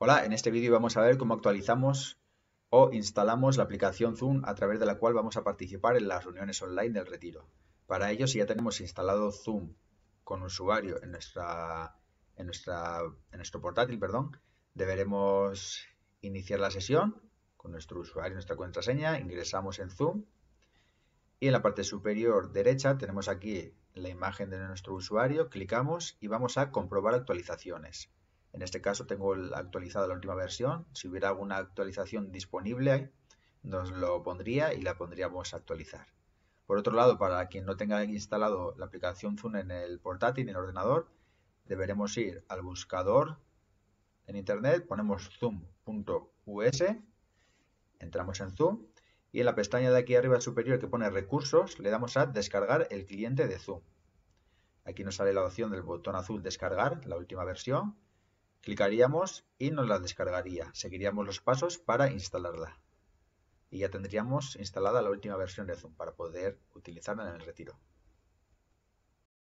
Hola, en este vídeo vamos a ver cómo actualizamos o instalamos la aplicación Zoom a través de la cual vamos a participar en las reuniones online del retiro. Para ello, si ya tenemos instalado Zoom con usuario en, nuestra, en, en nuestro portátil, perdón, deberemos iniciar la sesión con nuestro usuario y nuestra contraseña, ingresamos en Zoom y en la parte superior derecha tenemos aquí la imagen de nuestro usuario, clicamos y vamos a comprobar actualizaciones. En este caso tengo actualizada la última versión. Si hubiera alguna actualización disponible, nos lo pondría y la pondríamos a actualizar. Por otro lado, para quien no tenga instalado la aplicación Zoom en el portátil, en el ordenador, deberemos ir al buscador en Internet, ponemos zoom.us, entramos en Zoom y en la pestaña de aquí arriba superior que pone recursos le damos a descargar el cliente de Zoom. Aquí nos sale la opción del botón azul descargar, la última versión, Clicaríamos y nos la descargaría. Seguiríamos los pasos para instalarla. Y ya tendríamos instalada la última versión de Zoom para poder utilizarla en el retiro.